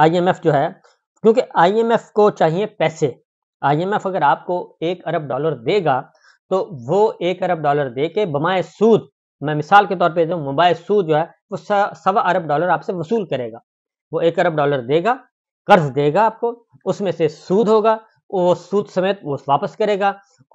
IMF जो है क्योंकि आईएमएफ को चाहिए पैसे आईएमएफ अगर आपको एक अरब डॉलर देगा तो वो एक अरब डॉलर दे के बमाए सूद मैं मिसाल के तौर पे जो मोबाइल सूद जो है वो सवा अरब डॉलर आपसे वसूल करेगा वो एक अरब डॉलर देगा कर्ज देगा आपको उसमें से सूद होगा वो सूद समेत वो वापस करेगा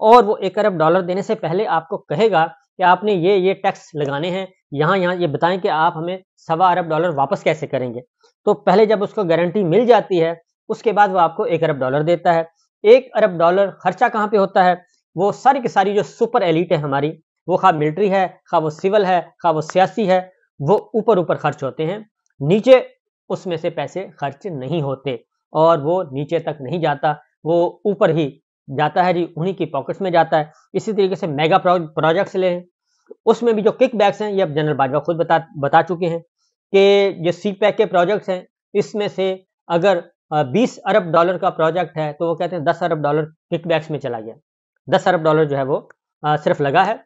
और वो एक अरब डॉलर देने से पहले आपको कहेगा कि आपने ये ये टैक्स लगाने हैं यहाँ यहाँ ये बताएं कि आप हमें सवा अरब डॉलर वापस कैसे करेंगे तो पहले जब उसको गारंटी मिल जाती है उसके बाद वो आपको एक अरब डॉलर देता है एक अरब डॉलर खर्चा कहाँ पे होता है वो सारी की सारी जो सुपर एलिट है हमारी वो खा मिलिट्री है खा वो सिविल है खा वो सियासी है वो ऊपर ऊपर खर्च होते हैं नीचे उसमें से पैसे खर्च नहीं होते और वो नीचे तक नहीं जाता वो ऊपर ही जाता है जी उन्हीं की पॉकेट्स में जाता है इसी तरीके से मेगा प्रोजेक्ट्स लें उसमें भी जो किक बैक्स हैं ये अब जनरल बाजवा खुद बता बता चुके हैं कि जो सी पैक के प्रोजेक्ट्स हैं इसमें से अगर 20 अरब डॉलर का प्रोजेक्ट है तो वो कहते हैं 10 अरब डॉलर किक बैक्स में चला गया 10 अरब डॉलर जो है वो आ, सिर्फ लगा है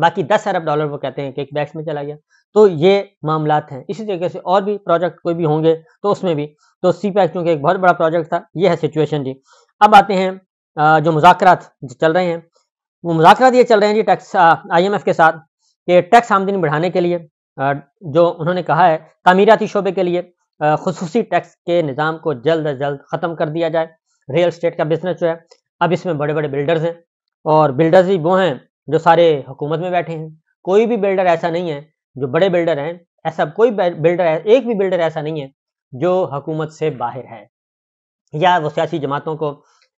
बाकी 10 अरब डॉलर वो कहते हैं किक बैक्स में चला गया तो ये मामला हैं इसी तरीके से और भी प्रोजेक्ट कोई भी होंगे तो उसमें भी तो सी पैक चूँकि एक बहुत बड़ा प्रोजेक्ट था ये है सिचुएशन जी अब आते हैं जो मुजाकर चल रहे हैं वो मुजाकर ये चल रहे हैं जी टैक्स आईएमएफ के साथ कि टैक्स आमदनी बढ़ाने के लिए जो उन्होंने कहा है तमीराती शोबे के लिए खसूसी टैक्स के निज़ाम को जल्द अज जल्द ख़त्म कर दिया जाए रियल स्टेट का बिजनेस जो है अब इसमें बड़े बड़े बिल्डर्स हैं और बिल्डर्स ही वो हैं जो सारे हुकूमत में बैठे हैं कोई भी बिल्डर ऐसा नहीं है जो बड़े बिल्डर हैं ऐसा कोई बिल्डर है एक भी बिल्डर ऐसा नहीं है जो हुकूमत से बाहर है या वो सियासी जमातों को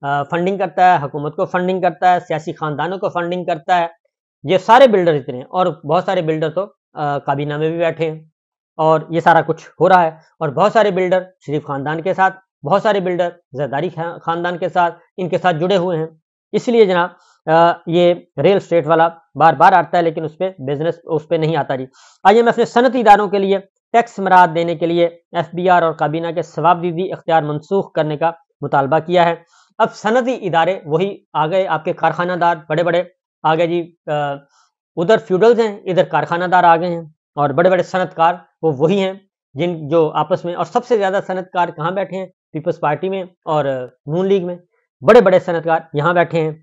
फंडिंग करता है हुकूमत को फंडिंग करता है सियासी खानदानों को फंडिंग करता है ये सारे बिल्डर इतने हैं और बहुत सारे बिल्डर तो काबीना में भी बैठे हैं और ये सारा कुछ हो रहा है और बहुत सारे बिल्डर शरीफ खानदान के साथ बहुत सारे बिल्डर जरदारी खानदान के साथ इनके साथ जुड़े हुए हैं इसलिए जनाब ये रियल स्टेट वाला बार बार आता है लेकिन उस पर बिजनेस उस पर नहीं आता जी आई एम एफ ने सनती इदारों के लिए टैक्स मराद देने के लिए एफ बी आर और काबीना के स्वाबदीदी भी इख्तियार मनसूख करने का मुतालबा किया है अब सनदी इदारे वही आ गए आपके कारखानादार बड़े बड़े आ गए जी उधर फ्यूडल्स हैं इधर कारखानादार आ गए हैं और बड़े बड़े सनतकार वो वही हैं जिन जो आपस में और सबसे ज़्यादा सनतकार कहाँ बैठे हैं पीपल्स पार्टी में और नून लीग में बड़े बड़े सनतकार यहाँ बैठे हैं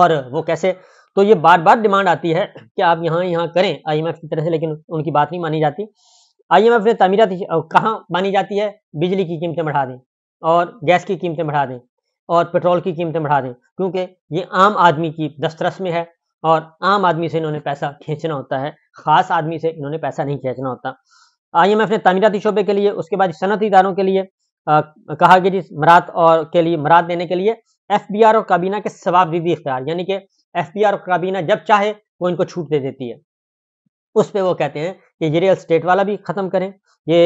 और वो कैसे तो ये बार बार डिमांड आती है कि आप यहाँ यहाँ करें आईएमएफ की तरह से लेकिन उनकी बात नहीं मानी जाती आईएमएफ ने तमीरत कहाँ मानी जाती है बिजली की कीमतें बढ़ा दें और गैस की कीमतें बढ़ा दें और पेट्रोल की कीमतें बढ़ा दें क्योंकि ये आम आदमी की दस्तरस में है और आम आदमी से इन्होंने पैसा खींचना होता है खास आदमी से इन्होंने पैसा नहीं खींचना होता आई एम एफ ने तमीराती शोबे के लिए उसके बाद सनती इदारों के लिए आ, कहा कि जी मरात और के लिए मरात देने के लिए एफ बी आर और काबीना के सवाब दीदी इख्तियार यानी कि एफ बी आर और काबीना जब चाहे वो इनको छूट दे देती है उस पर वो कहते हैं कि ये रियल स्टेट वाला भी ख़त्म करें ये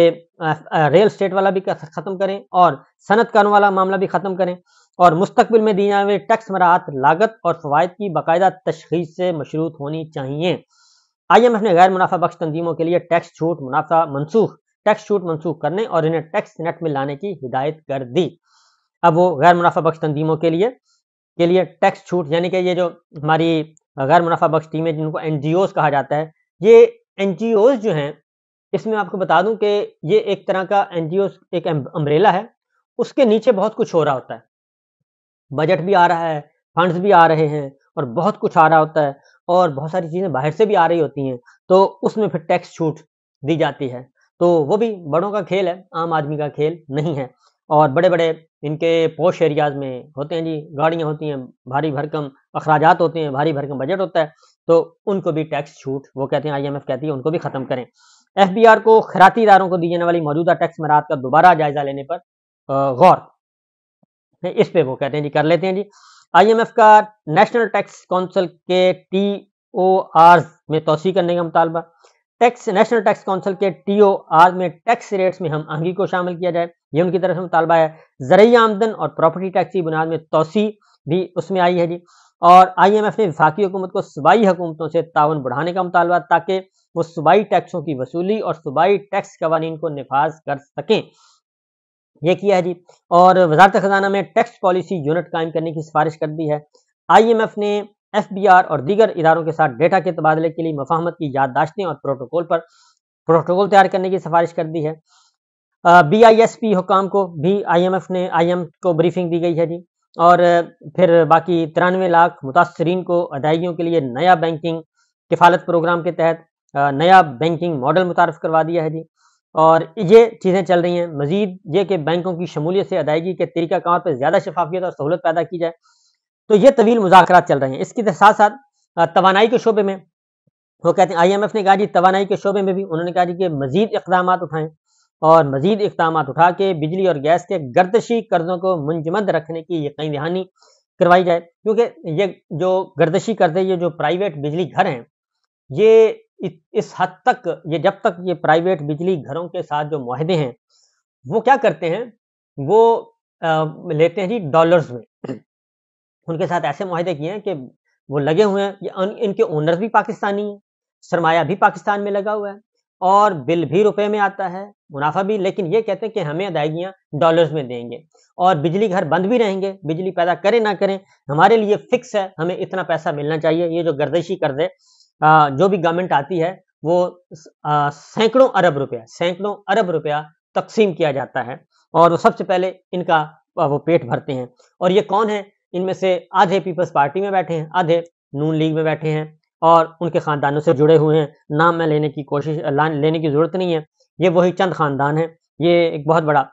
रियल स्टेट वाला भी ख़त्म करें और सनत कानून वाला मामला भी ख़त्म करें और मुस्तबिल में दी जाने वाली टैक्स मराहत लागत और फ़वाद की बाकायदा तशखीस से मशरूत होनी चाहिए आई एम एफ ने गैर मुनाफा बख्श तंजीमों के लिए टैक्स छूट मुनाफा मनसूख टैक्स छूट मनसूख करने और इन्हें टैक्स नेट में लाने की हिदायत कर दी अब वो गैर मुनाफा बख्श तंजीमों के लिए के लिए टैक्स छूट यानी कि ये जो हमारी गैर मुनाफा बख्श टीमें जिनको एन कहा जाता है ये एन जो हैं इसमें आपको बता दूं कि ये एक तरह का एन एक अम्ब्रेला है उसके नीचे बहुत कुछ हो रहा होता है बजट भी आ रहा है फंड्स भी आ रहे हैं और बहुत कुछ आ रहा होता है और बहुत सारी चीज़ें बाहर से भी आ रही होती हैं तो उसमें फिर टैक्स छूट दी जाती है तो वो भी बड़ों का खेल है आम आदमी का खेल नहीं है और बड़े बड़े इनके पोश एरियाज में होते हैं जी गाड़ियाँ होती हैं भारी भरकम अखराज होते हैं भारी भरकम बजट होता है तो उनको भी टैक्स छूट वो कहते हैं आईएमएफ कहती है उनको भी खत्म करें एफबीआर को खराती इदारों को दी जाने वाली मौजूदा टैक्स मराहत का दोबारा जायजा लेने पर गौर इस पे वो कहते हैं जी कर लेते हैं जी आईएमएफ का नेशनल टैक्स काउंसिल के टी ओ आर में तोसी करने का मुतालबा टैक्स नेशनल टैक्स काउंसिल के टी ओ आर में टैक्स रेट्स में हम आहंगी को शामिल किया जाए ये उनकी तरफ से मुतालबा है जरिए आमदन और प्रॉपर्टी टैक्स की बुनियाद में तोसी भी उसमें आई है जी और आईएमएफ ने विफाकी हुकूमत को सूबाई हुकूमतों से ताउन बढ़ाने का मुतालबा ताकि वो सूबाई टैक्सों की वसूली और सूबाई टैक्स कवानीन को नफाज कर सकें यह किया है जी और वजारत खजाना में टैक्स पॉलिसी यूनिट कायम करने की सिफारिश कर दी है आईएमएफ ने एफ बी आर और दीगर इदारों के साथ डेटा के तबादले के लिए मफाहमत की याददाश्तें और प्रोटोकॉल पर प्रोटोकॉल तैयार करने की सिफारिश कर दी है बी आई एस पी हुकाम को भी आई एम एफ ने आई एम को ब्रीफिंग दी गई है जी और फिर बाकी तिरानवे लाख मुतासरीन को अदायगियों के लिए नया बैंकिंग किफालत प्रोग्राम के तहत नया बैंकिंग मॉडल मुतारफ़ करवा दिया है जी और ये चीज़ें चल रही हैं मजीद ये कि बैंकों की शमूलियत से अदायगी के तरीका तरीक़ाकार पर ज़्यादा शफाफियत और सहूलत पैदा की जाए तो ये तवील मुजाकर चल रहे हैं इसके साथ साथ तोानाई के शोबे में वो कहते हैं आई एम एफ ने कहा जी तोानाई के शोबे में भी उन्होंने कहा जी कि मजीद इकदाम उठाएँ और मजीद इकदाम उठा के बिजली और गैस के गर्दशी कर्जों को मुंजमद रखने की यकीन दहानी करवाई जाए क्योंकि ये जो गर्दशी कर्जे ये जो प्राइवेट बिजली घर हैं ये इस हद तक ये जब तक ये प्राइवेट बिजली घरों के साथ जो माहदे हैं वो क्या करते हैं वो आ, लेते हैं जी डॉलर्स में उनके साथ ऐसे माहदे किए हैं कि वो लगे हुए हैं इनके ओनर्स भी पाकिस्तानी हैं सरमाया भी पाकिस्तान में लगा हुआ है और बिल भी रुपए में आता है मुनाफा भी लेकिन ये कहते हैं कि हमें अदायगियाँ डॉलर्स में देंगे और बिजली घर बंद भी रहेंगे बिजली पैदा करें ना करें हमारे लिए फिक्स है हमें इतना पैसा मिलना चाहिए ये जो गर्दिशी कर दे जो भी गवर्नमेंट आती है वो सैकड़ों अरब रुपया सैकड़ों अरब रुपया तकसीम किया जाता है और वो सबसे पहले इनका वो पेट भरते हैं और ये कौन है इनमें से आधे पीपल्स पार्टी में बैठे हैं आधे नून लीग में बैठे हैं और उनके ख़ानदानों से जुड़े हुए हैं नाम में लेने की कोशिश लेने की ज़रूरत नहीं है ये वही चंद ख़ानदान है ये एक बहुत बड़ा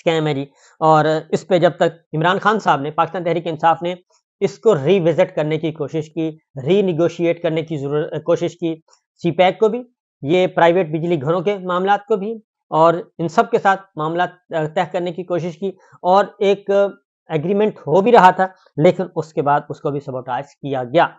स्कैम है जी और इस पर जब तक इमरान खान साहब ने पाकिस्तान तहरीक इंसाफ ने इसको रीविजिट करने की कोशिश की रीनिगोशिएट करने की जरूरत कोशिश की सी पैक को भी ये प्राइवेट बिजली घरों के मामला को भी और इन सब के साथ मामला तय करने की कोशिश की और एक एग्रीमेंट हो भी रहा था लेकिन उसके बाद उसको भी सबोटाइज किया गया